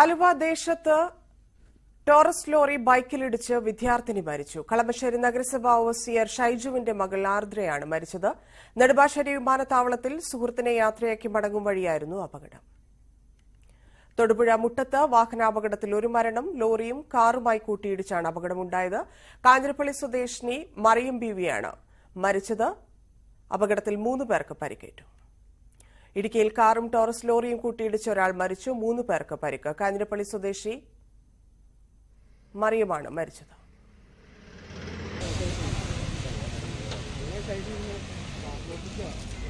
ആലുവ ദേശത്ത് Taurus lorry ബൈക്കിലിടിച്ച് വിദ്യാർത്ഥിനി മരിച്ചു കളമശ്ശേരി നഗരസഭാ ഓവസിയർ ഷൈജുവിന്റെ മകൾ ആർദ്രയാണ് മരിച്ചത് നെടുമ്പാശ്ശേരി വിമാനത്താവളത്തിൽ സുഹൃത്തിനെ യാത്രയാക്കി മടങ്ങും വഴിയായിരുന്നു അപകടം തൊടുപുഴ മുട്ടത്ത് വാഹനാപകടത്തിൽ ഒരു മരണം ലോറിയും കാറുമായി കൂട്ടിയിടിച്ചാണ് അപകടമുണ്ടായത് കാഞ്ഞിരപ്പള്ളി സ്വദേശിനി മറിയം ബീവിയാണ് മരിച്ചത് അപകടത്തിൽ മൂന്ന് പേർക്ക് പരിക്കേറ്റു ഇടുക്കിയിൽ കാറും ടോറസ് ലോറിയും കൂട്ടിയിടിച്ച് ഒരാൾ മരിച്ചു മൂന്ന് പേർക്ക് പരിക്ക് കാഞ്ഞിരപ്പള്ളി സ്വദേശി മറിയമാണ് മരിച്ചത് Thank you.